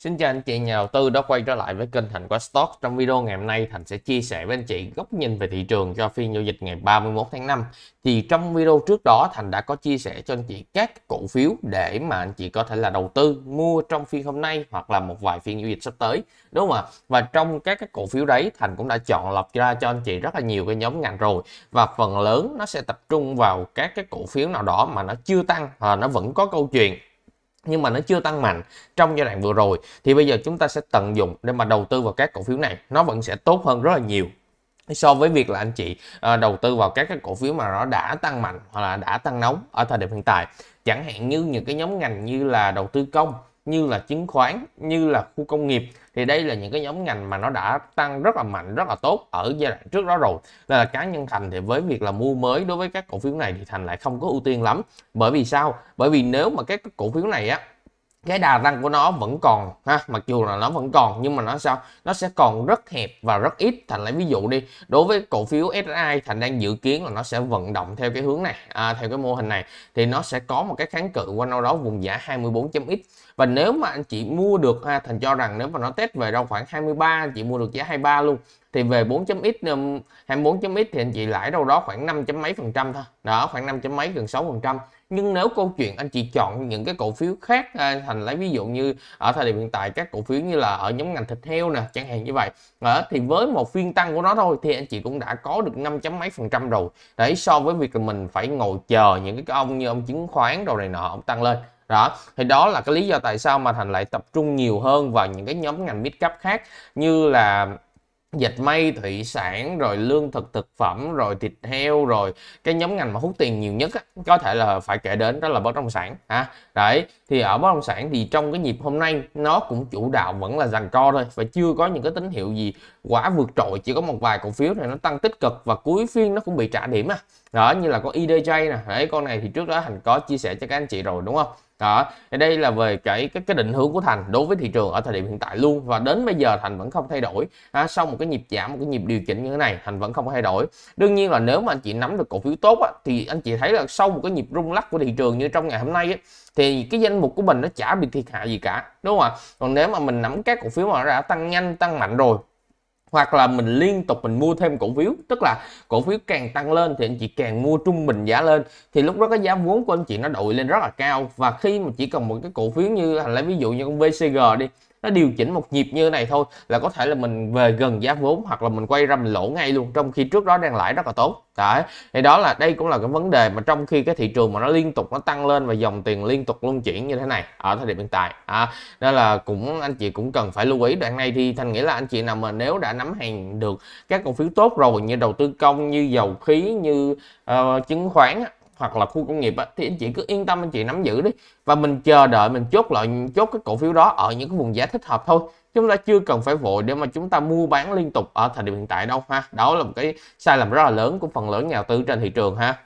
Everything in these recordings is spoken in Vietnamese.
Xin chào anh chị nhà đầu tư đã quay trở lại với kênh Thành của Stock. Trong video ngày hôm nay Thành sẽ chia sẻ với anh chị góc nhìn về thị trường cho phiên giao dịch ngày 31 tháng 5. Thì trong video trước đó Thành đã có chia sẻ cho anh chị các cổ phiếu để mà anh chị có thể là đầu tư mua trong phiên hôm nay hoặc là một vài phiên giao dịch sắp tới. Đúng không ạ? Và trong các cái cổ phiếu đấy Thành cũng đã chọn lọc ra cho anh chị rất là nhiều cái nhóm ngành rồi và phần lớn nó sẽ tập trung vào các cái cổ phiếu nào đó mà nó chưa tăng và nó vẫn có câu chuyện nhưng mà nó chưa tăng mạnh trong giai đoạn vừa rồi thì bây giờ chúng ta sẽ tận dụng để mà đầu tư vào các cổ phiếu này nó vẫn sẽ tốt hơn rất là nhiều so với việc là anh chị à, đầu tư vào các cái cổ phiếu mà nó đã tăng mạnh hoặc là đã tăng nóng ở thời điểm hiện tại chẳng hạn như những cái nhóm ngành như là đầu tư công như là chứng khoán như là khu công nghiệp thì đây là những cái nhóm ngành mà nó đã tăng rất là mạnh rất là tốt ở giai đoạn trước đó rồi là cá nhân thành thì với việc là mua mới đối với các cổ phiếu này thì thành lại không có ưu tiên lắm bởi vì sao bởi vì nếu mà các cổ phiếu này á cái đà tăng của nó vẫn còn ha mặc dù là nó vẫn còn nhưng mà nó sao nó sẽ còn rất hẹp và rất ít thành lấy ví dụ đi đối với cổ phiếu SSI thành đang dự kiến là nó sẽ vận động theo cái hướng này à, theo cái mô hình này thì nó sẽ có một cái kháng cự qua đâu đó vùng giá 24.x và nếu mà anh chị mua được ha thành cho rằng nếu mà nó test về đâu khoảng 23 anh chị mua được giá 23 luôn thì về 4.x 24.x um, thì anh chị lãi đâu đó khoảng 5 chấm mấy phần trăm thôi đó khoảng 5 chấm mấy gần 6 phần trăm nhưng nếu câu chuyện anh chị chọn những cái cổ phiếu khác à, thành lấy ví dụ như ở thời điểm hiện tại các cổ phiếu như là ở nhóm ngành thịt heo nè chẳng hạn như vậy à, thì với một phiên tăng của nó thôi thì anh chị cũng đã có được năm chấm mấy phần trăm rồi đấy so với việc mình phải ngồi chờ những cái ông như ông chứng khoán đồ này nọ ông tăng lên đó thì đó là cái lý do tại sao mà thành lại tập trung nhiều hơn vào những cái nhóm ngành mid cap khác như là dịch may thủy sản rồi lương thực thực phẩm rồi thịt heo rồi cái nhóm ngành mà hút tiền nhiều nhất á, có thể là phải kể đến đó là bất động sản ha à, đấy thì ở bất động sản thì trong cái nhịp hôm nay nó cũng chủ đạo vẫn là giằng co thôi và chưa có những cái tín hiệu gì quá vượt trội chỉ có một vài cổ phiếu này nó tăng tích cực và cuối phiên nó cũng bị trả điểm à đó như là con IDJ e nè đấy con này thì trước đó hành có chia sẻ cho các anh chị rồi đúng không đó thì đây là về cái cái cái định hướng của thành đối với thị trường ở thời điểm hiện tại luôn và đến bây giờ thành vẫn không thay đổi à, sau một cái nhịp giảm một cái nhịp điều chỉnh như thế này thành vẫn không thay đổi đương nhiên là nếu mà anh chị nắm được cổ phiếu tốt á, thì anh chị thấy là sau một cái nhịp rung lắc của thị trường như trong ngày hôm nay á, thì cái danh mục của mình nó chả bị thiệt hại gì cả đúng không ạ còn nếu mà mình nắm các cổ phiếu mà nó đã tăng nhanh tăng mạnh rồi hoặc là mình liên tục mình mua thêm cổ phiếu tức là cổ phiếu càng tăng lên thì anh chị càng mua trung bình giá lên thì lúc đó cái giá vốn của anh chị nó đội lên rất là cao và khi mà chỉ cần một cái cổ phiếu như lấy ví dụ như con VCG đi nó điều chỉnh một nhịp như này thôi là có thể là mình về gần giá vốn hoặc là mình quay ra mình lỗ ngay luôn trong khi trước đó đang lãi rất là tốt đấy thì đó là đây cũng là cái vấn đề mà trong khi cái thị trường mà nó liên tục nó tăng lên và dòng tiền liên tục luân chuyển như thế này ở thời điểm hiện tại à, nên là cũng anh chị cũng cần phải lưu ý đoạn này thì thành nghĩa là anh chị nào mà nếu đã nắm hàng được các cổ phiếu tốt rồi như đầu tư công như dầu khí như uh, chứng khoán hoặc là khu công nghiệp á, thì anh chị cứ yên tâm anh chị nắm giữ đi và mình chờ đợi mình chốt lại chốt cái cổ phiếu đó ở những cái vùng giá thích hợp thôi chúng ta chưa cần phải vội để mà chúng ta mua bán liên tục ở thời điểm hiện tại đâu ha đó là một cái sai lầm rất là lớn của phần lớn nhà đầu tư trên thị trường ha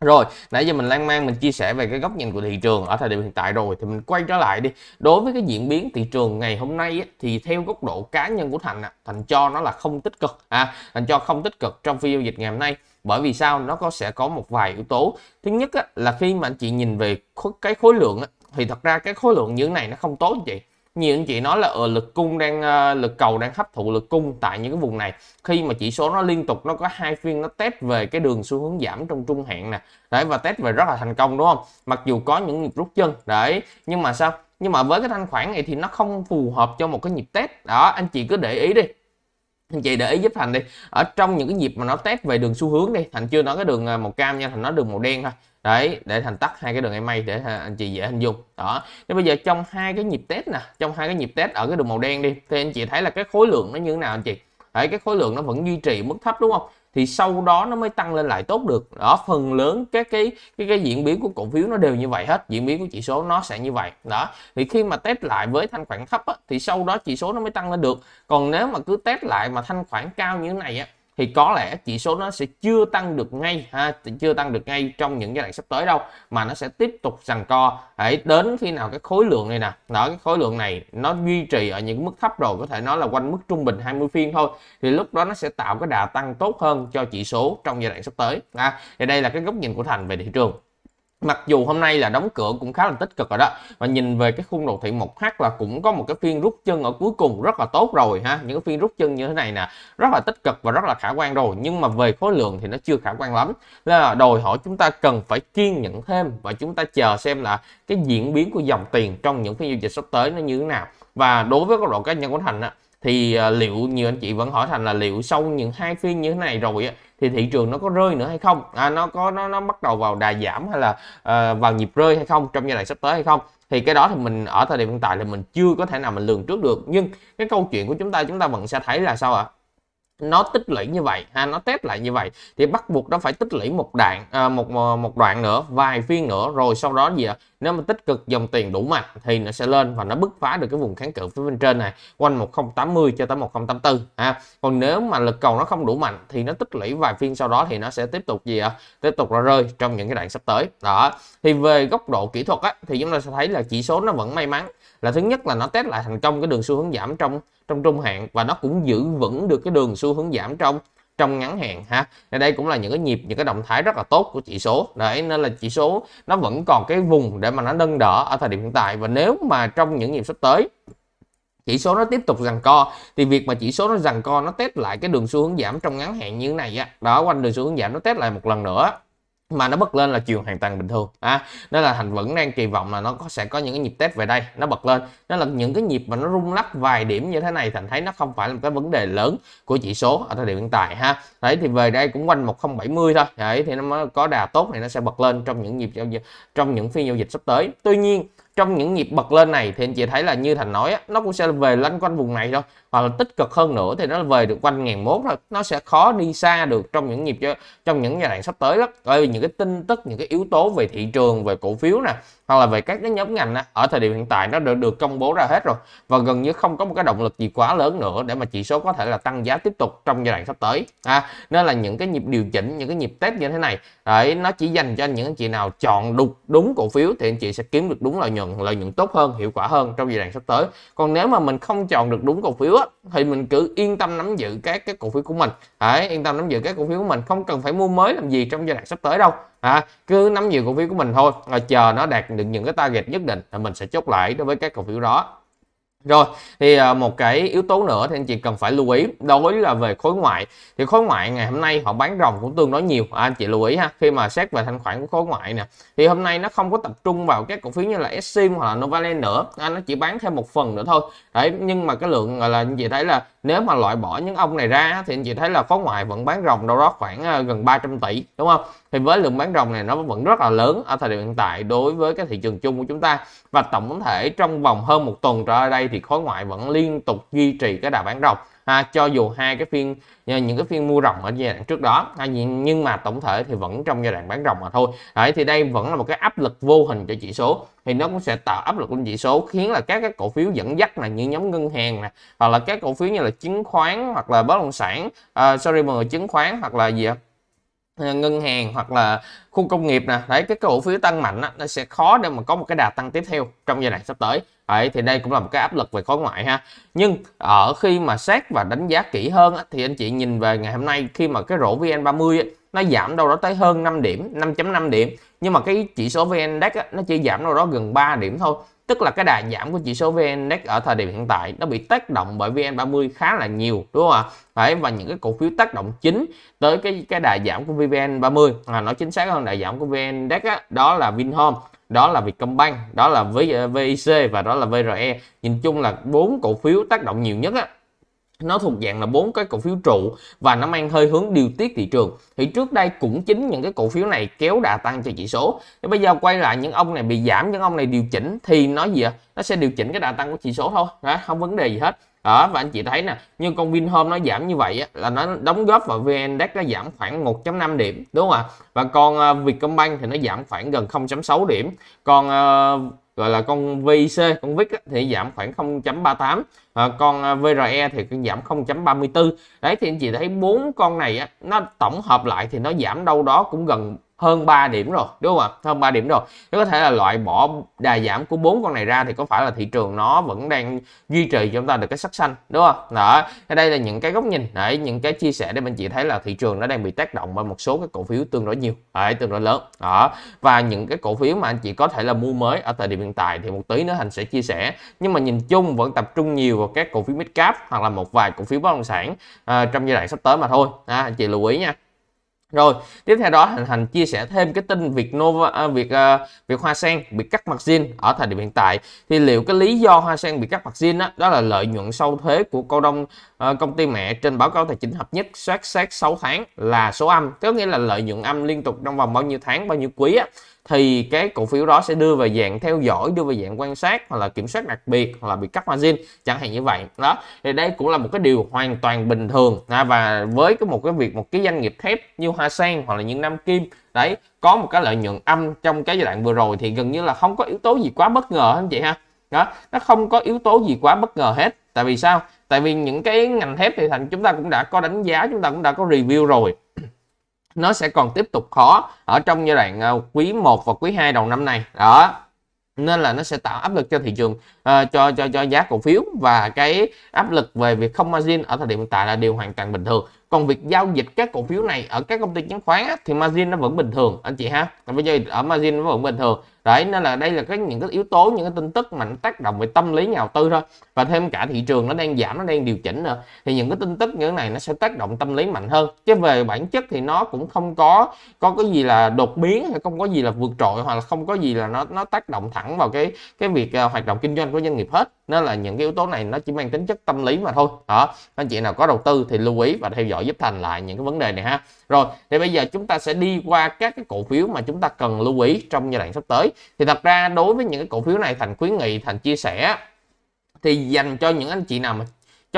rồi, nãy giờ mình lan man mình chia sẻ về cái góc nhìn của thị trường ở thời điểm hiện tại rồi thì mình quay trở lại đi. Đối với cái diễn biến thị trường ngày hôm nay ấy, thì theo góc độ cá nhân của Thành Thành cho nó là không tích cực à, Thành cho không tích cực trong phiên giao dịch ngày hôm nay bởi vì sao nó có sẽ có một vài yếu tố thứ nhất á, là khi mà anh chị nhìn về cái khối lượng á, thì thật ra cái khối lượng như thế này nó không tốt anh chị nhiều anh chị nói là ở ờ, lực cung đang ờ, lực cầu đang hấp thụ lực cung tại những cái vùng này khi mà chỉ số nó liên tục nó có hai phiên nó test về cái đường xu hướng giảm trong trung hạn nè đấy và test về rất là thành công đúng không mặc dù có những nhịp rút chân đấy nhưng mà sao nhưng mà với cái thanh khoản này thì nó không phù hợp cho một cái nhịp test đó anh chị cứ để ý đi anh chị để ý giúp thành đi ở trong những cái nhịp mà nó test về đường xu hướng đi thành chưa nói cái đường à, màu cam nha thành nói đường màu đen thôi đấy để thành tắt hai cái đường em để à, anh chị dễ hình dung đó thế bây giờ trong hai cái nhịp test nè trong hai cái nhịp test ở cái đường màu đen đi thì anh chị thấy là cái khối lượng nó như thế nào anh chị đấy cái khối lượng nó vẫn duy trì mức thấp đúng không thì sau đó nó mới tăng lên lại tốt được đó phần lớn các cái cái cái diễn biến của cổ phiếu nó đều như vậy hết diễn biến của chỉ số nó sẽ như vậy đó thì khi mà test lại với thanh khoản thấp á, thì sau đó chỉ số nó mới tăng lên được còn nếu mà cứ test lại mà thanh khoản cao như thế này á thì có lẽ chỉ số nó sẽ chưa tăng được ngay ha chưa tăng được ngay trong những giai đoạn sắp tới đâu mà nó sẽ tiếp tục rằng co hãy đến khi nào cái khối lượng này nè đó cái khối lượng này nó duy trì ở những mức thấp rồi có thể nói là quanh mức trung bình 20 phiên thôi thì lúc đó nó sẽ tạo cái đà tăng tốt hơn cho chỉ số trong giai đoạn sắp tới ha thì đây là cái góc nhìn của thành về thị trường mặc dù hôm nay là đóng cửa cũng khá là tích cực rồi đó và nhìn về cái khung đồ thị một h là cũng có một cái phiên rút chân ở cuối cùng rất là tốt rồi ha những cái phiên rút chân như thế này nè rất là tích cực và rất là khả quan rồi nhưng mà về khối lượng thì nó chưa khả quan lắm là đòi hỏi chúng ta cần phải kiên nhẫn thêm và chúng ta chờ xem là cái diễn biến của dòng tiền trong những phiên giao dịch sắp tới nó như thế nào và đối với góc độ cá nhân của Thành á thì à, liệu nhiều anh chị vẫn hỏi thành là liệu sau những hai phiên như thế này rồi á thì thị trường nó có rơi nữa hay không à, nó có nó nó bắt đầu vào đà giảm hay là uh, vào nhịp rơi hay không trong giai đoạn sắp tới hay không thì cái đó thì mình ở thời điểm hiện tại là mình chưa có thể nào mình lường trước được nhưng cái câu chuyện của chúng ta chúng ta vẫn sẽ thấy là sao ạ à? nó tích lũy như vậy ha nó test lại như vậy thì bắt buộc nó phải tích lũy một đoạn à, một ờ, một đoạn nữa vài phiên nữa rồi sau đó gì ạ nếu mà tích cực dòng tiền đủ mạnh thì nó sẽ lên và nó bứt phá được cái vùng kháng cự phía bên trên này quanh 1080 cho tới 1084 ha còn nếu mà lực cầu nó không đủ mạnh thì nó tích lũy vài phiên sau đó thì nó sẽ tiếp tục gì ạ tiếp tục ra rơi trong những cái đoạn sắp tới đó thì về góc độ kỹ thuật á, thì chúng ta sẽ thấy là chỉ số nó vẫn may mắn là thứ nhất là nó test lại thành công cái đường xu hướng giảm trong trong trung hạn và nó cũng giữ vững được cái đường xu hướng giảm trong trong ngắn hạn ha thì đây cũng là những cái nhịp những cái động thái rất là tốt của chỉ số đấy nên là chỉ số nó vẫn còn cái vùng để mà nó nâng đỡ ở thời điểm hiện tại và nếu mà trong những nhịp sắp tới chỉ số nó tiếp tục giằng co thì việc mà chỉ số nó giằng co nó test lại cái đường xu hướng giảm trong ngắn hạn như thế này á đó quanh đường xu hướng giảm nó test lại một lần nữa mà nó bật lên là chiều hoàn toàn bình thường à, nên là thành vẫn đang kỳ vọng là nó có sẽ có những cái nhịp test về đây nó bật lên nó là những cái nhịp mà nó rung lắc vài điểm như thế này thành thấy nó không phải là một cái vấn đề lớn của chỉ số ở thời điểm hiện tại ha đấy thì về đây cũng quanh 1070 thôi đấy thì nó có đà tốt này nó sẽ bật lên trong những nhịp giao dịch trong những phiên giao dịch sắp tới tuy nhiên trong những nhịp bật lên này thì anh chị thấy là như thành nói nó cũng sẽ về lanh quanh vùng này thôi hoặc là tích cực hơn nữa thì nó về được quanh ngàn mốt thôi nó sẽ khó đi xa được trong những nhịp trong những giai đoạn sắp tới lắm bởi vì những cái tin tức những cái yếu tố về thị trường về cổ phiếu nè hoặc là về các cái nhóm ngành á, ở thời điểm hiện tại nó được, được công bố ra hết rồi và gần như không có một cái động lực gì quá lớn nữa để mà chỉ số có thể là tăng giá tiếp tục trong giai đoạn sắp tới à, nên là những cái nhịp điều chỉnh những cái nhịp test như thế này đấy nó chỉ dành cho những anh chị nào chọn đục đúng cổ phiếu thì anh chị sẽ kiếm được đúng lợi nhuận lợi nhuận tốt hơn hiệu quả hơn trong giai đoạn sắp tới còn nếu mà mình không chọn được đúng cổ phiếu á, thì mình cứ yên tâm nắm giữ các cái cổ phiếu của mình đấy, yên tâm nắm giữ các cổ phiếu của mình không cần phải mua mới làm gì trong giai đoạn sắp tới đâu à, cứ nắm nhiều cổ phiếu của mình thôi à, chờ nó đạt được những cái target nhất định thì mình sẽ chốt lại đối với các cổ phiếu đó rồi thì à, một cái yếu tố nữa thì anh chị cần phải lưu ý đối là về khối ngoại thì khối ngoại ngày hôm nay họ bán rồng cũng tương đối nhiều à, anh chị lưu ý ha khi mà xét về thanh khoản của khối ngoại nè thì hôm nay nó không có tập trung vào các cổ phiếu như là Sim hoặc là Novaland nữa à, nó chỉ bán thêm một phần nữa thôi đấy nhưng mà cái lượng là anh chị thấy là nếu mà loại bỏ những ông này ra thì anh chị thấy là khối ngoại vẫn bán rồng đâu đó khoảng ờ, gần 300 tỷ đúng không thì với lượng bán rồng này nó vẫn rất là lớn ở thời điểm hiện tại đối với cái thị trường chung của chúng ta và tổng thể trong vòng hơn một tuần trở lại đây thì khối ngoại vẫn liên tục duy trì cái đà bán rồng ha, cho dù hai cái phiên ờ, những cái phiên mua ròng ở giai đoạn trước đó ha, nhưng mà tổng thể thì vẫn trong giai đoạn bán ròng mà thôi đấy thì đây vẫn là một cái áp lực vô hình cho chỉ số thì nó cũng sẽ tạo áp lực lên chỉ số khiến là các cái cổ phiếu dẫn dắt là những nhóm ngân hàng nè hoặc là các cổ phiếu như là chứng khoán hoặc là bất động sản uh, sorry mọi người chứng khoán hoặc là gì ạ ờ, ngân hàng hoặc là khu công nghiệp nè đấy cái cổ phiếu tăng mạnh đó, nó sẽ khó để mà có một cái đà tăng tiếp theo trong giai đoạn sắp tới Đấy, thì đây cũng là một cái áp lực về khối ngoại ha nhưng ở khi mà xét và đánh giá kỹ hơn thì anh chị nhìn về ngày hôm nay khi mà cái rổ VN30 nó giảm đâu đó tới hơn 5 điểm 5.5 điểm nhưng mà cái chỉ số VN Index nó chỉ giảm đâu đó gần 3 điểm thôi tức là cái đà giảm của chỉ số VN Index ở thời điểm hiện tại nó bị tác động bởi VN30 khá là nhiều đúng không ạ? Đấy, và những cái cổ phiếu tác động chính tới cái cái đà giảm của VN30 là nó chính xác hơn đà giảm của VN Index đó là Vinhome đó là Vietcombank đó là với ờ, VIC và đó là VRE nhìn chung là bốn cổ phiếu tác động nhiều nhất á nó thuộc dạng là bốn cái cổ phiếu trụ và nó mang hơi hướng điều tiết thị trường thì trước đây cũng chính những cái cổ phiếu này kéo đà tăng cho chỉ số thì bây giờ quay lại những ông này bị giảm những ông này điều chỉnh thì nó gì ạ nó sẽ điều chỉnh cái đà tăng của chỉ số thôi không vấn đề gì hết đó và anh chị thấy nè như con Vinhome nó giảm như vậy á, là nó đóng góp vào VN Index nó giảm khoảng 1.5 điểm đúng không ạ và con uh, Vietcombank thì nó giảm khoảng gần 0.6 điểm còn uh, ờ, gọi là con VIC con VIC thì giảm khoảng 0.38 à, con ờ, VRE thì cũng giảm 0.34 đấy thì anh chị thấy bốn con này á, nó tổng hợp lại thì nó giảm đâu đó cũng gần hơn 3 điểm rồi đúng không ạ hơn 3 điểm rồi nếu có thể là loại bỏ đà giảm của bốn con này ra thì có phải là thị trường nó vẫn đang duy trì cho chúng ta được cái sắc xanh đúng không đó ở đây là những cái góc nhìn để những cái chia sẻ để mình chị thấy là thị trường nó đang bị tác động bởi một số cái cổ phiếu tương đối nhiều đấy, tương đối lớn đó và những cái cổ phiếu mà anh chị có thể là mua mới ở thời điểm hiện tại thì một tí nữa hành sẽ chia sẻ nhưng mà nhìn chung vẫn tập trung nhiều vào các cổ phiếu mid cap hoặc là một vài cổ phiếu bất động sản uh, trong giai đoạn sắp tới mà thôi à, anh chị lưu ý nha rồi tiếp theo đó hình hành chia sẻ thêm cái tin việc Nova việc à, việc à, Hoa Sen bị cắt mặt zin ở thời điểm hiện tại thì liệu cái lý do Hoa Sen bị cắt mặt zin đó, đó là lợi nhuận sau thuế của cổ đông à, công ty mẹ trên báo cáo tài chính hợp nhất soát xét 6 tháng là số âm có nghĩa là lợi nhuận âm liên tục trong vòng bao nhiêu tháng bao nhiêu quý á thì cái cổ phiếu đó sẽ đưa về dạng theo dõi đưa về dạng quan sát hoặc là kiểm soát đặc biệt hoặc là bị cắt margin chẳng hạn như vậy đó thì đây cũng là một cái điều hoàn toàn bình thường và với cái một cái việc một cái doanh nghiệp thép như hoa sen hoặc là như nam kim đấy có một cái lợi nhuận âm trong cái giai đoạn vừa rồi thì gần như là không có yếu tố gì quá bất ngờ anh chị ha đó nó không có yếu tố gì quá bất ngờ hết tại vì sao tại vì những cái ngành thép thì thành chúng ta cũng đã có đánh giá chúng ta cũng đã có review rồi nó sẽ còn tiếp tục khó ở trong giai đoạn ờ, quý 1 và quý 2 đầu năm này đó nên là nó sẽ tạo áp lực cho thị trường uh, cho cho cho giá cổ phiếu và cái áp lực về việc không margin ở thời điểm hiện tại là điều hoàn toàn bình thường còn việc giao dịch các cổ phiếu này ở các công ty chứng khoán á, thì margin nó vẫn bình thường anh chị ha bây giờ ở margin nó vẫn bình thường đấy nên là đây là cái những cái yếu tố những cái tin tức mà nó tác động về tâm lý nhà đầu tư thôi và thêm cả thị trường nó đang giảm nó đang điều chỉnh nữa thì những cái tin tức như thế này nó sẽ tác động tâm lý mạnh hơn chứ về bản chất thì nó cũng không có có cái gì là đột biến hay không có gì là vượt trội hoặc là không có gì là nó nó tác động thẳng vào cái cái việc uh, hoạt động kinh doanh của doanh nghiệp hết nên là những cái yếu tố này nó chỉ mang tính chất tâm lý mà thôi đó anh chị nào có đầu tư thì lưu ý và theo dõi trợ giúp Thành lại những cái vấn đề này ha. Rồi, thì bây giờ chúng ta sẽ đi qua các cái cổ phiếu mà chúng ta cần lưu ý trong giai đoạn sắp tới. Thì thật ra đối với những cái cổ phiếu này Thành khuyến nghị Thành chia sẻ thì dành cho những anh chị nào mà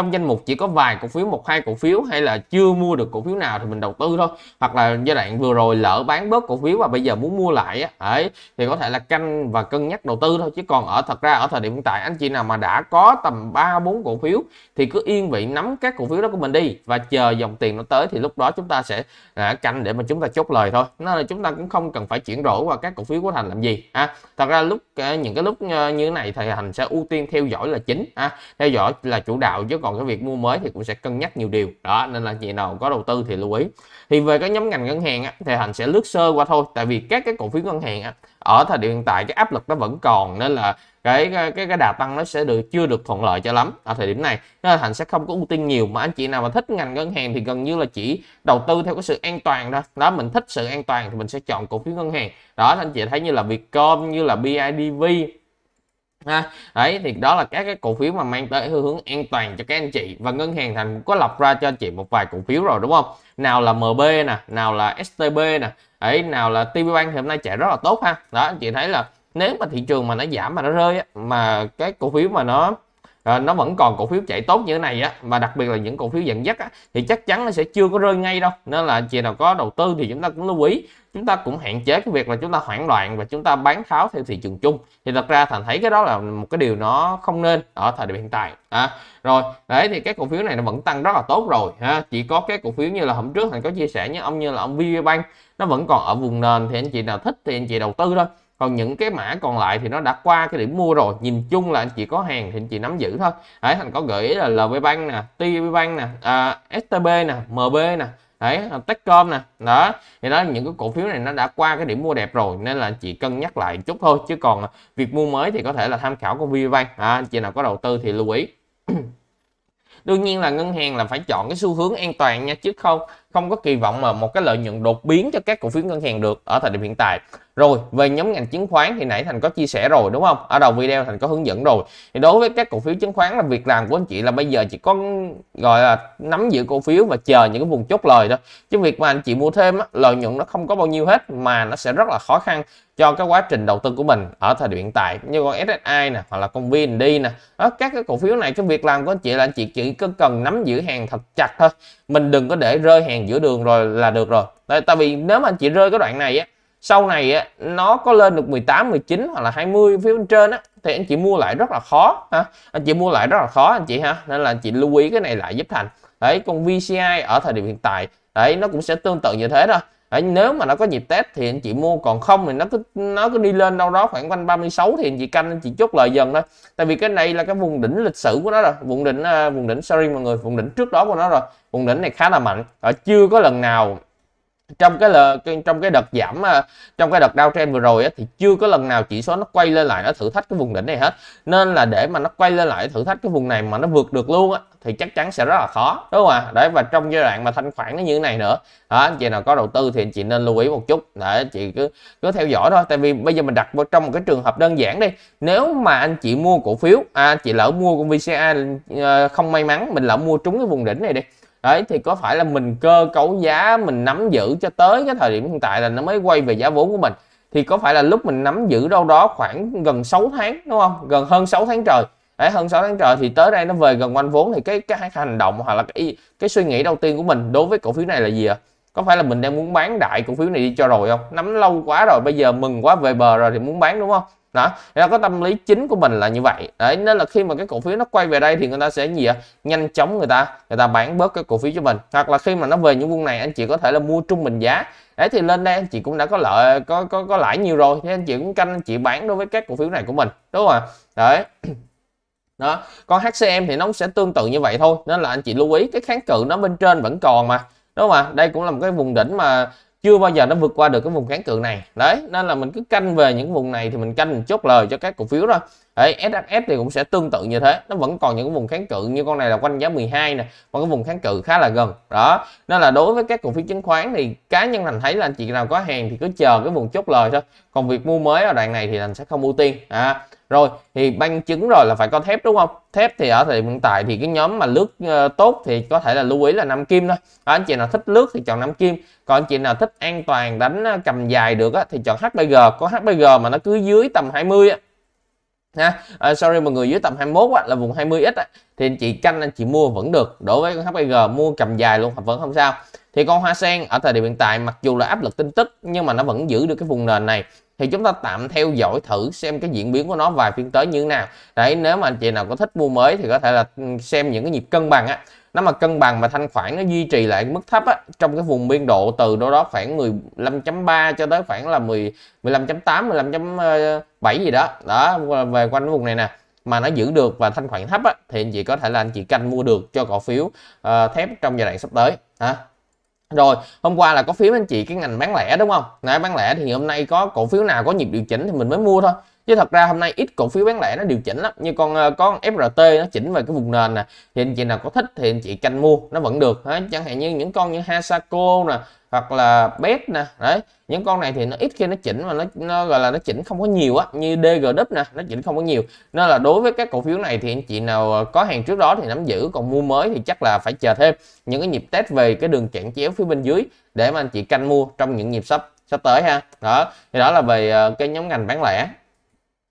trong danh mục chỉ có vài cổ phiếu một hai cổ phiếu hay là chưa mua được cổ phiếu nào thì mình đầu tư thôi hoặc là giai đoạn vừa rồi lỡ bán bớt cổ phiếu và bây giờ muốn mua lại ấy thì có thể là canh và cân nhắc đầu tư thôi chứ còn ở thật ra ở thời điểm hiện tại anh chị nào mà đã có tầm 3 bốn cổ phiếu thì cứ yên vị nắm các cổ phiếu đó của mình đi và chờ dòng tiền nó tới thì lúc đó chúng ta sẽ à, canh để mà chúng ta chốt lời thôi nên là chúng ta cũng không cần phải chuyển đổi qua các cổ phiếu của thành làm gì ha à, thật ra lúc à, những cái lúc à, như thế này thì thành sẽ ưu tiên theo dõi là chính ha à, theo dõi là chủ đạo chứ còn còn cái việc mua mới thì cũng sẽ cân nhắc nhiều điều đó nên là chị nào có đầu tư thì lưu ý thì về các nhóm ngành ngân hàng á, thì hành sẽ lướt sơ qua thôi tại vì các cái cổ phiếu ngân hàng á, ở thời điểm hiện tại cái áp lực nó vẫn còn nên là cái cái cái đà tăng nó sẽ được chưa được thuận lợi cho lắm ở thời điểm này nên là thành sẽ không có ưu tiên nhiều mà anh chị nào mà thích ngành ngân hàng thì gần như là chỉ đầu tư theo cái sự an toàn thôi đó mình thích sự an toàn thì mình sẽ chọn cổ phiếu ngân hàng đó anh chị thấy như là Vietcom như là BIDV ha đấy thì đó là các cái cổ phiếu mà mang tới hướng an toàn cho các anh chị và ngân hàng thành cũng có lọc ra cho anh chị một vài cổ phiếu rồi đúng không nào là mb nè nào là stb nè ấy nào là tb bank thì hôm nay chạy rất là tốt ha đó anh chị thấy là nếu mà thị trường mà nó giảm mà nó rơi á, mà cái cổ phiếu mà nó À, nó vẫn còn cổ phiếu chạy tốt như thế này á mà đặc biệt là những cổ phiếu dẫn dắt á, thì chắc chắn nó sẽ chưa có rơi ngay đâu nên là chị nào có đầu tư thì chúng ta cũng lưu ý chúng ta cũng hạn chế cái việc là chúng ta hoảng loạn và chúng ta bán tháo theo thị trường chung thì thật ra thành thấy cái đó là một cái điều nó không nên ở thời điểm hiện tại à, rồi đấy thì cái cổ phiếu này nó vẫn tăng rất là tốt rồi ha chỉ có cái cổ phiếu như là hôm trước thành có chia sẻ như ông như là ông VPBank nó vẫn còn ở vùng nền thì anh chị nào thích thì anh chị đầu tư thôi còn những cái mã còn lại thì nó đã qua cái điểm mua rồi nhìn chung là anh chị có hàng thì anh chị nắm giữ thôi đấy thành có gợi ý là LB nè TB nè à, STB nè MB nè đấy techcom nè đó thì đó những cái cổ phiếu này nó đã qua cái điểm mua đẹp rồi nên là chị cân nhắc lại chút thôi chứ còn à, việc mua mới thì có thể là tham khảo của vivbank à, chị nào có đầu tư thì lưu ý đương nhiên là ngân hàng là phải chọn cái xu hướng an toàn nha chứ không không có kỳ vọng mà một cái lợi nhuận đột biến cho các cổ phiếu ngân hàng được ở thời điểm hiện tại rồi về nhóm ngành chứng khoán thì nãy Thành có chia sẻ rồi đúng không? Ở đầu video Thành có hướng dẫn rồi. Thì đối với các cổ phiếu chứng khoán là việc làm của anh chị là bây giờ chỉ có gọi là nắm giữ cổ phiếu và chờ những cái vùng chốt lời thôi. Chứ việc mà anh chị mua thêm á, lợi nhuận nó không có bao nhiêu hết mà nó sẽ rất là khó khăn cho cái quá trình đầu tư của mình ở thời điểm hiện tại như con SSI nè hoặc là con VND nè đó, các cái cổ phiếu này cái việc làm của anh chị là anh chị chỉ cứ cần nắm giữ hàng thật chặt thôi mình đừng có để rơi hàng giữa đường rồi là được rồi tại, tại vì nếu mà anh chị rơi cái đoạn này á sau này á, nó có lên được 18 19 hoặc là 20 phía bên trên á, thì anh chị mua lại rất là khó ha. anh chị mua lại rất là khó anh chị ha nên là anh chị lưu ý cái này lại giúp thành đấy con VCI ở thời điểm hiện tại đấy nó cũng sẽ tương tự như thế thôi đấy, nếu mà nó có nhịp test thì anh chị mua còn không thì nó cứ nó cứ đi lên đâu đó khoảng quanh 36 thì anh chị canh anh chị chốt lời dần thôi tại vì cái này là cái vùng đỉnh lịch sử của nó rồi vùng đỉnh à, vùng đỉnh sorry mọi người vùng đỉnh trước đó của nó rồi vùng đỉnh này khá là mạnh ở chưa có lần nào trong cái là trong cái đợt giảm à, trong cái đợt downtrend vừa rồi thì chưa có lần nào chỉ số nó quay lên lại nó thử thách cái vùng đỉnh này hết nên là để mà nó quay lên lại thử thách cái vùng này mà nó vượt được luôn á, thì chắc chắn sẽ rất là khó đúng không ạ đấy và trong giai đoạn mà thanh khoản nó như thế này nữa đó, anh chị nào có đầu tư thì anh chị nên lưu ý một chút để chị cứ cứ theo dõi thôi tại vì bây giờ mình đặt vào trong một cái trường hợp đơn giản đi nếu mà anh chị mua cổ phiếu à, anh chị lỡ mua con VCA à, không may mắn mình lỡ mua trúng cái vùng đỉnh này đi đấy thì có phải là mình cơ cấu giá mình nắm giữ cho tới cái thời điểm hiện tại là nó mới quay về giá vốn của mình thì có phải là lúc mình nắm giữ đâu đó khoảng gần 6 tháng đúng không gần hơn 6 tháng trời đấy hơn 6 tháng trời thì tới đây nó về gần quanh vốn thì cái cái hành động hoặc là cái cái suy nghĩ đầu tiên của mình đối với cổ phiếu này là gì ạ à? có phải là mình đang muốn bán đại cổ phiếu này đi cho rồi không nắm lâu quá rồi bây giờ mừng quá về bờ rồi thì muốn bán đúng không đó đó có tâm lý chính của mình là như vậy đấy nên là khi mà cái cổ phiếu nó quay về đây thì người ta sẽ gì ạ nhanh chóng người ta người ta bán bớt cái cổ phiếu cho mình hoặc là khi mà nó về những vùng này anh chị có thể là mua trung bình giá đấy thì lên đây anh chị cũng đã có lợi có có có lãi nhiều rồi thì anh chị cũng canh anh chị bán đối với các cổ phiếu này của mình đúng không ạ đấy đó còn HCM thì nó cũng sẽ tương tự như vậy thôi nên là anh chị lưu ý cái kháng cự nó bên trên vẫn còn mà đúng không ạ đây cũng là một cái vùng đỉnh mà chưa bao giờ nó vượt qua được cái vùng kháng cự này đấy nên là mình cứ canh về những vùng này thì mình canh mình chốt lời cho các cổ phiếu thôi đấy SHS thì cũng sẽ tương tự như thế nó vẫn còn những cái vùng kháng cự như con này là quanh giá 12 nè và cái vùng kháng cự khá là gần đó nên là đối với các cổ phiếu chứng khoán thì cá nhân thành thấy là anh chị nào có hàng thì cứ chờ cái vùng chốt lời thôi còn việc mua mới ở đoạn này thì thành sẽ không ưu tiên à rồi thì bằng chứng rồi là phải có thép đúng không thép thì ở thời điểm hiện tại thì cái nhóm mà lướt uh, tốt thì có thể là lưu ý là năm kim thôi à, anh chị nào thích lướt thì chọn năm kim còn anh chị nào thích an toàn đánh ờ, cầm dài được á, thì chọn HBG có HBG mà nó cứ dưới tầm 20 mươi ha à, sorry mọi người dưới tầm 21 á, là vùng 20x á, thì anh chị canh anh chị mua vẫn được đối với con HPG mua cầm dài luôn vẫn không sao thì con hoa sen ở thời điểm hiện tại mặc dù là áp lực tin tức nhưng mà nó vẫn giữ được cái vùng nền này thì chúng ta tạm theo dõi thử xem cái diễn biến của nó vài phiên tới như thế nào đấy nếu mà anh chị nào có thích mua mới thì có thể là ừ, xem những cái nhịp cân bằng á nó mà cân bằng và thanh khoản nó duy trì lại mức thấp á, trong cái vùng biên độ từ đâu đó khoảng 15.3 cho tới khoảng là 10 15.8 15.7 gì đó đó về quanh vùng này nè mà nó giữ được và thanh khoản thấp á, thì anh chị có thể là anh chị canh mua được cho cổ phiếu uh, thép trong giai đoạn sắp tới hả rồi hôm qua là có phiếu anh chị cái ngành bán lẻ đúng không nãy bán lẻ thì hôm nay có cổ phiếu nào có nhịp điều chỉnh thì mình mới mua thôi chứ thật ra hôm nay ít cổ phiếu bán lẻ nó điều chỉnh lắm như con ờ, con FRT nó chỉnh về cái vùng nền nè thì anh chị nào có thích thì anh chị canh mua nó vẫn được đấy. chẳng hạn như những con như Hasako nè hoặc là bet nè đấy những con này thì nó ít khi nó chỉnh mà nó, nó gọi là nó chỉnh không có nhiều á như DGW nè nó chỉnh không có nhiều nên là đối với các cổ phiếu này thì anh chị nào ờ, có hàng trước đó thì nắm giữ còn mua mới thì chắc là phải chờ thêm những cái nhịp test về cái đường chặn chéo phía bên dưới để mà anh chị canh mua trong những nhịp sắp sắp tới ha đó thì đó là về ờ, cái nhóm ngành bán lẻ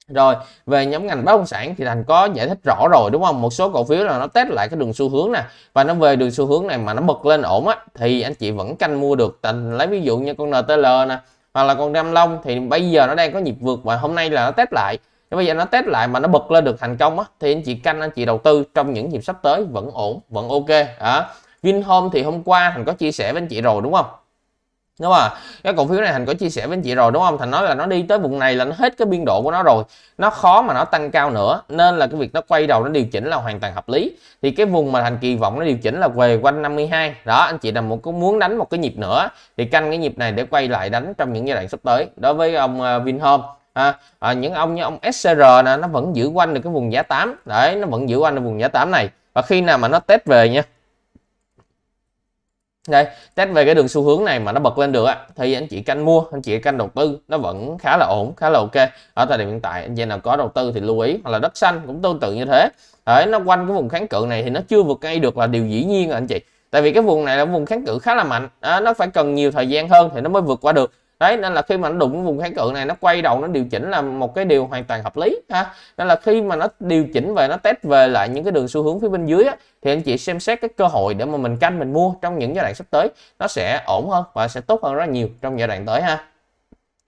rồi về nhóm ngành bất động sản thì thành có giải thích rõ rồi đúng không một số cổ phiếu là nó test lại cái đường xu hướng nè và nó về đường xu hướng này mà nó bật lên ổn á thì anh chị vẫn canh mua được thành lấy ví dụ như con NTL nè hoặc là con Nam Long thì bây giờ nó đang có nhịp vượt và hôm nay là nó test lại nếu bây giờ nó test lại mà nó bật lên được thành công á thì anh chị canh anh chị đầu tư trong những nhịp sắp tới vẫn ổn vẫn ok đó à, Vinhome thì hôm qua thành có chia sẻ với anh chị rồi đúng không đúng không cái cổ phiếu này thành có chia sẻ với anh chị rồi đúng không thành nói là nó đi tới vùng này là nó hết cái biên độ của nó rồi nó khó mà nó tăng cao nữa nên là cái việc nó quay đầu nó điều chỉnh là hoàn toàn hợp lý thì cái vùng mà thành kỳ vọng nó điều chỉnh là về quanh 52 đó anh chị là một có muốn đánh một cái nhịp nữa thì canh cái nhịp này để quay lại đánh trong những giai đoạn sắp tới đối với ông à, Vinhome à, à, những ông như ông SCR nè nó vẫn giữ quanh được cái vùng giá 8 đấy nó vẫn giữ quanh được vùng giá 8 này và khi nào mà nó test về nha đây test về cái đường xu hướng này mà nó bật lên được á thì anh chị canh mua anh chị canh đầu tư nó vẫn khá là ổn khá là ok ở thời điểm hiện tại anh chị nào có đầu tư thì lưu ý hoặc là đất xanh cũng tương tự như thế đấy nó quanh cái vùng kháng cự này thì nó chưa vượt ngay được là điều dĩ nhiên rồi anh chị tại vì cái vùng này là vùng kháng cự khá là mạnh à, nó phải cần nhiều thời gian hơn thì nó mới vượt qua được đấy nên là khi mà nó đụng vùng kháng cự này nó quay đầu nó điều chỉnh là một cái điều hoàn toàn hợp lý ha nên là khi mà nó điều chỉnh về nó test về lại những cái đường xu hướng phía bên dưới á, thì anh chị xem xét cái cơ hội để mà mình canh mình mua trong những giai đoạn sắp tới nó sẽ ổn hơn và sẽ tốt hơn rất nhiều trong giai đoạn tới ha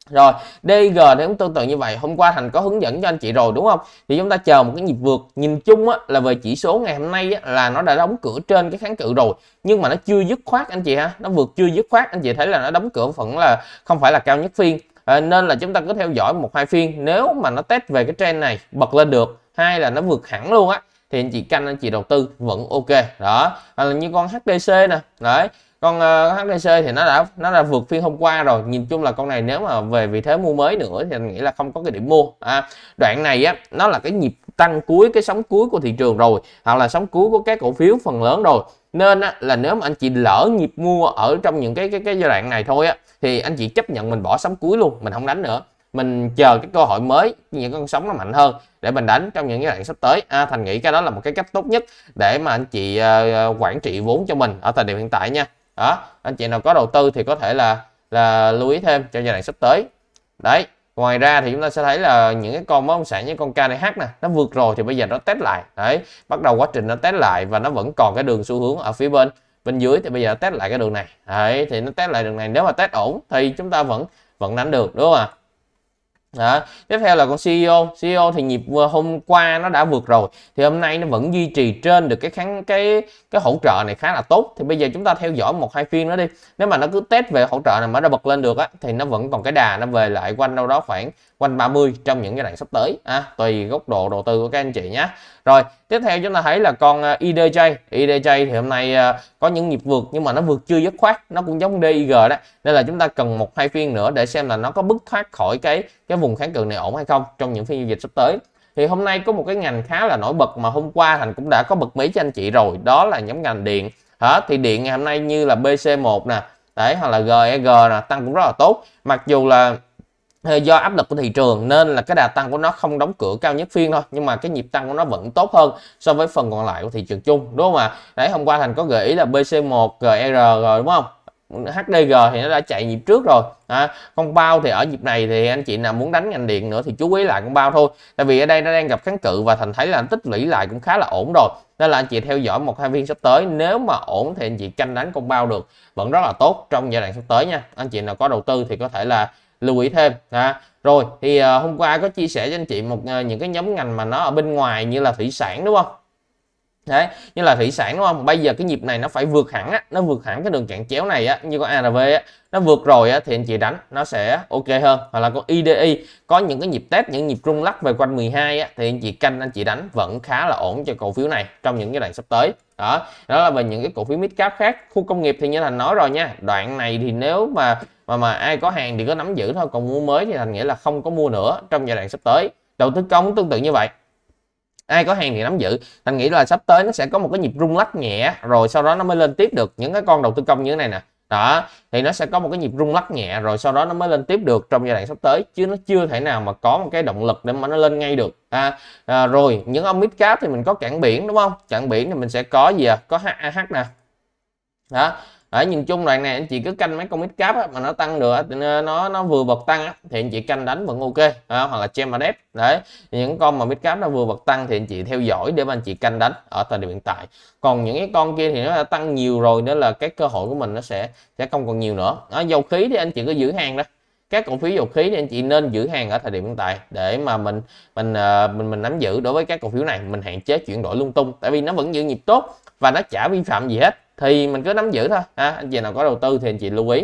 rồi DG thì cũng tương tự như vậy hôm qua thành có hướng dẫn cho anh chị rồi đúng không thì chúng ta chờ một cái nhịp vượt nhìn chung á, là về chỉ số ngày hôm nay á, là nó đã đóng cửa trên cái kháng cự rồi nhưng mà nó chưa dứt khoát anh chị ha nó vượt chưa dứt khoát anh chị thấy là nó đóng cửa vẫn là không phải là cao nhất phiên à, nên là chúng ta cứ theo dõi một hai phiên nếu mà nó test về cái trend này bật lên được hay là nó vượt hẳn luôn á thì anh chị canh anh chị đầu tư vẫn ok đó hoặc là như con HDC nè đấy con uh, ờ, HTC thì nó đã nó đã vượt phiên hôm qua rồi nhìn chung là con này nếu mà về vị thế mua mới nữa thì anh nghĩ là không có cái điểm mua à, đoạn này á nó là cái nhịp tăng cuối cái sóng cuối của thị trường rồi hoặc là sóng cuối của các cổ phiếu phần lớn rồi nên á, là nếu mà anh chị lỡ nhịp mua ở trong những cái cái cái giai đoạn này thôi á thì anh chị chấp nhận mình bỏ sóng cuối luôn mình không đánh nữa mình chờ cái cơ hội mới những con sóng nó mạnh hơn để mình đánh trong những giai đoạn sắp tới à, thành nghĩ cái đó là một cái cách tốt nhất để mà anh chị uh, quản trị vốn cho mình ở thời điểm hiện tại nha đó anh chị nào có đầu tư thì có thể là là lưu ý thêm cho giai đoạn sắp tới đấy ngoài ra thì chúng ta sẽ thấy là những cái con bất động sản như con KDH nè nó vượt rồi thì bây giờ nó test lại đấy bắt đầu quá trình nó test lại và nó vẫn còn cái đường xu hướng ở phía bên bên dưới thì bây giờ test lại cái đường này đấy thì nó test lại đường này nếu mà test ổn thì chúng ta vẫn vẫn nắm được đúng không ạ à? đó. tiếp theo là con CEO CEO thì nhịp ờ, hôm qua nó đã vượt rồi thì hôm nay nó vẫn duy trì trên được cái kháng cái cái hỗ trợ này khá là tốt thì bây giờ chúng ta theo dõi một hai phiên nó đi nếu mà nó cứ test về hỗ trợ này mà nó bật lên được á thì nó vẫn còn cái đà nó về lại quanh đâu đó khoảng quanh 30 trong những cái đoạn sắp tới à, tùy góc độ đầu tư của các anh chị nhé rồi tiếp theo chúng ta thấy là con à, IDJ IDJ thì hôm nay à, có những nhịp vượt nhưng mà nó vượt chưa dứt khoát nó cũng giống DIG đó nên là chúng ta cần một hai phiên nữa để xem là nó có bứt thoát khỏi cái cái vùng kháng cự này ổn hay không trong những phiên giao dịch sắp tới thì hôm nay có một cái ngành khá là nổi bật mà hôm qua thành cũng đã có bật mí cho anh chị rồi đó là nhóm ngành điện hả thì điện ngày hôm nay như là BC1 nè đấy hoặc là GEG e nè tăng cũng rất là tốt mặc dù là do áp lực của thị trường nên là cái đà tăng của nó không đóng cửa cao nhất phiên thôi nhưng mà cái nhịp tăng của nó vẫn tốt hơn so với phần còn lại của thị trường chung đúng không ạ à? đấy hôm qua thành có gợi ý là bc1 gr rồi đúng không HDG thì nó đã chạy nhịp trước rồi à, con bao thì ở nhịp này thì anh chị nào muốn đánh ngành điện nữa thì chú ý lại con bao thôi tại vì ở đây nó đang gặp kháng cự và thành thấy là tích lũy lại cũng khá là ổn rồi nên là anh chị theo dõi một hai viên sắp tới nếu mà ổn thì anh chị canh đánh con bao được vẫn rất là tốt trong giai đoạn sắp tới nha anh chị nào có đầu tư thì có thể là lưu ý thêm ha rồi thì à, hôm qua có chia sẻ cho anh chị một à, những cái nhóm ngành mà nó ở bên ngoài như là thủy sản đúng không đấy như là thủy sản đúng không bây giờ cái nhịp này nó phải vượt hẳn á nó vượt hẳn cái đường cạn chéo này á như con ARV á nó vượt rồi á thì anh chị đánh nó sẽ ok hơn hoặc là con e IDI có những cái nhịp test những nhịp rung lắc về quanh 12 á thì anh chị canh anh chị đánh vẫn khá là ổn cho cổ phiếu này trong những cái đoạn sắp tới đó đó là về những cái cổ phiếu mid cap khác khu công nghiệp thì như thành nói rồi nha đoạn này thì nếu mà mà mà ai có hàng thì có nắm giữ thôi còn mua mới thì thành nghĩa là không có mua nữa trong giai đoạn sắp tới đầu tư công tương tự như vậy ai có hàng thì nắm giữ thành nghĩ là sắp tới nó sẽ có một cái nhịp rung lắc nhẹ rồi sau đó nó mới lên tiếp được những cái con đầu tư công như thế này nè đó thì nó sẽ có một cái nhịp rung lắc nhẹ rồi sau đó nó mới lên tiếp được trong giai đoạn sắp tới chứ nó chưa thể nào mà có một cái động lực để mà nó lên ngay được à, à rồi những ông mid cap thì mình có cảng biển đúng không cảng biển thì mình sẽ có gì à có h, h nè đó ở nhìn chung đoạn này anh chị cứ canh mấy con mid cap á, mà nó tăng được nó nó vừa bật tăng á, thì anh chị canh đánh vẫn ok à, hoặc là mà adep đấy những con mà mid cap nó vừa bật tăng thì anh chị theo dõi để mà anh chị canh đánh ở thời điểm hiện tại còn những cái con kia thì nó đã tăng nhiều rồi nữa là cái cơ hội của mình nó sẽ sẽ không còn nhiều nữa à, dầu khí thì anh chị cứ giữ hàng đó các cổ phiếu dầu khí thì anh chị nên giữ hàng ở thời điểm hiện tại để mà mình mình à, mình mình nắm giữ đối với các cổ phiếu này mình hạn chế chuyển đổi lung tung tại vì nó vẫn giữ nhịp tốt và nó chả vi phạm gì hết thì mình cứ nắm giữ thôi ha à, anh chị nào có đầu tư thì anh chị lưu ý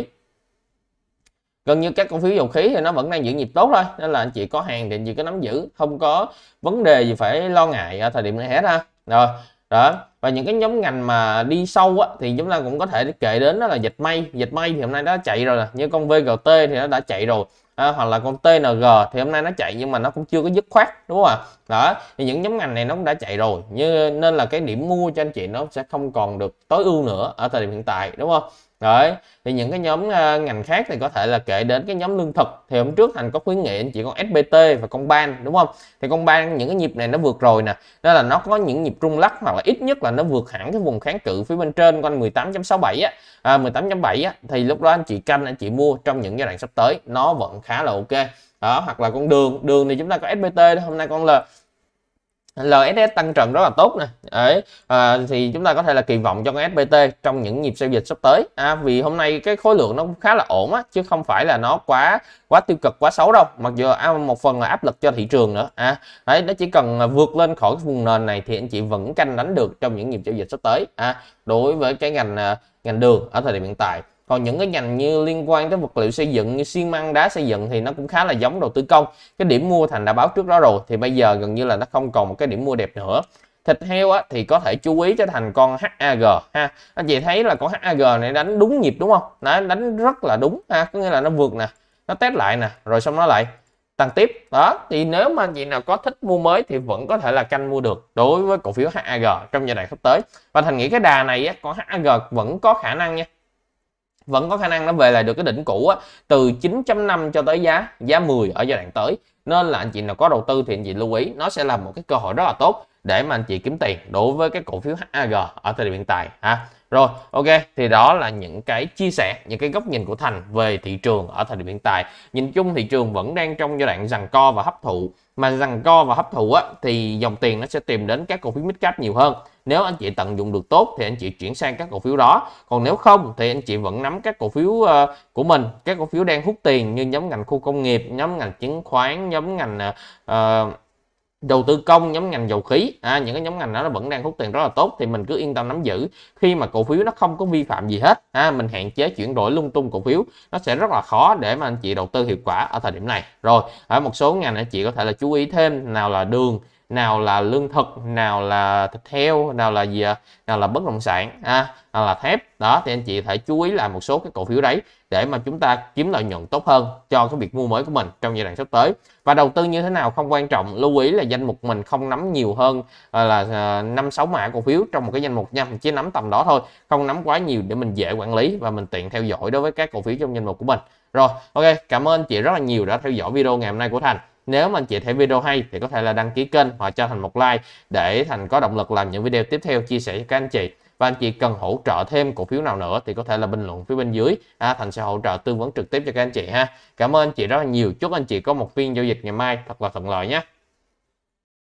gần như các cổ phiếu dầu khí thì nó vẫn đang giữ nhịp tốt thôi nên là anh chị có hàng thì anh chị cứ nắm giữ không có vấn đề gì phải lo ngại ở thời điểm này hết ha rồi đó và những cái nhóm ngành mà đi sâu á, thì chúng ta cũng có thể kể đến đó là dịch may dịch may thì hôm nay nó chạy rồi như con VGT thì nó đã chạy rồi à, hoặc là con TNG thì hôm nay nó chạy nhưng mà nó cũng chưa có dứt khoát đúng không ạ đó những nhóm ngành này nó cũng đã chạy rồi như nên là cái điểm mua cho anh chị nó sẽ không còn được tối ưu nữa ở thời điểm hiện tại đúng không Đấy, thì những cái nhóm ngành khác thì có thể là kể đến cái nhóm lương thực thì hôm trước thành có khuyến nghị anh chị con SBT và con ban đúng không thì con ban những cái nhịp này nó vượt rồi nè nên là nó có những nhịp rung lắc hoặc là ít nhất là nó vượt hẳn cái vùng kháng cự phía bên trên quanh 18.67 á à, 18.7 á thì lúc đó anh chị canh anh chị mua trong những giai đoạn sắp tới nó vẫn khá là ok đó hoặc là con đường đường thì chúng ta có SBT hôm nay con là LSS tăng trần rất là tốt nè đấy à, thì chúng ta có thể là kỳ vọng cho con SPT trong những nhịp giao dịch sắp tới à, vì hôm nay cái khối lượng nó khá là ổn á chứ không phải là nó quá quá tiêu cực quá xấu đâu mặc dù à, một phần là áp lực cho thị trường nữa à, đấy nó chỉ cần vượt lên khỏi cái vùng nền này thì anh chị vẫn canh đánh được trong những nhịp giao dịch sắp tới à, đối với cái ngành à, ngành đường ở thời điểm hiện tại còn những cái ngành như liên quan tới vật liệu xây dựng như xi măng đá xây dựng thì nó cũng khá là giống đầu tư công cái điểm mua thành đã báo trước đó rồi thì bây giờ gần như là nó không còn một cái điểm mua đẹp nữa thịt heo á, thì có thể chú ý cho thành con HAG ha anh chị thấy là con HAG này đánh đúng nhịp đúng không nó đánh rất là đúng ha có nghĩa là nó vượt nè nó test lại nè rồi xong nó lại tăng tiếp đó thì nếu mà anh chị nào có thích mua mới thì vẫn có thể là canh mua được đối với cổ phiếu HAG trong giai đoạn sắp tới và thành nghĩ cái đà này á, con HAG vẫn có khả năng nha vẫn có khả năng nó về lại được cái đỉnh cũ á, từ 9.5 cho tới giá giá 10 ở giai đoạn tới nên là anh chị nào có đầu tư thì anh chị lưu ý nó sẽ là một cái cơ hội rất là tốt để mà anh chị kiếm tiền đối với cái cổ phiếu HAG ở thời điểm hiện tại ha rồi ok thì đó là những cái chia sẻ những cái góc nhìn của thành về thị trường ở thời điểm hiện tại nhìn chung thị trường vẫn đang trong giai đoạn rằng co và hấp thụ mà rằng co và hấp thụ á, thì dòng tiền nó sẽ tìm đến các cổ phiếu mid cap nhiều hơn nếu anh chị tận dụng được tốt thì anh chị chuyển sang các cổ phiếu đó còn nếu không thì anh chị vẫn nắm các cổ phiếu uh, của mình các cổ phiếu đang hút tiền như nhóm ngành khu công nghiệp nhóm ngành chứng khoán nhóm ngành uh, đầu tư công nhóm ngành dầu khí à, những cái nhóm ngành đó vẫn đang hút tiền rất là tốt thì mình cứ yên tâm nắm giữ khi mà cổ phiếu nó không có vi phạm gì hết à, mình hạn chế chuyển đổi lung tung cổ phiếu nó sẽ rất là khó để mà anh chị đầu tư hiệu quả ở thời điểm này rồi ở một số ngành anh chị có thể là chú ý thêm nào là đường nào là lương thực nào là thịt heo nào là gì nào là bất động sản à, nào là thép đó thì anh chị phải chú ý là một số cái cổ phiếu đấy để mà chúng ta kiếm lợi nhuận tốt hơn cho cái việc mua mới của mình trong giai đoạn sắp tới và đầu tư như thế nào không quan trọng lưu ý là danh mục mình không nắm nhiều hơn là à, năm sáu mã cổ phiếu trong một cái danh mục nha mình chỉ nắm tầm đó thôi không nắm quá nhiều để mình dễ quản lý và mình tiện theo dõi đối với các cổ phiếu trong danh mục của mình rồi ok cảm ơn chị rất là nhiều đã theo dõi video ngày hôm nay của thành nếu mà anh chị thấy video hay thì có thể là đăng ký kênh hoặc cho thành một like để thành có động lực làm những video tiếp theo chia sẻ cho các anh chị và anh chị cần hỗ trợ thêm cổ phiếu nào nữa thì có thể là bình luận phía bên dưới à, thành sẽ hỗ trợ tư vấn trực tiếp cho các anh chị ha cảm ơn anh chị rất là nhiều chúc anh chị có một phiên giao dịch ngày mai thật là thuận lợi nhé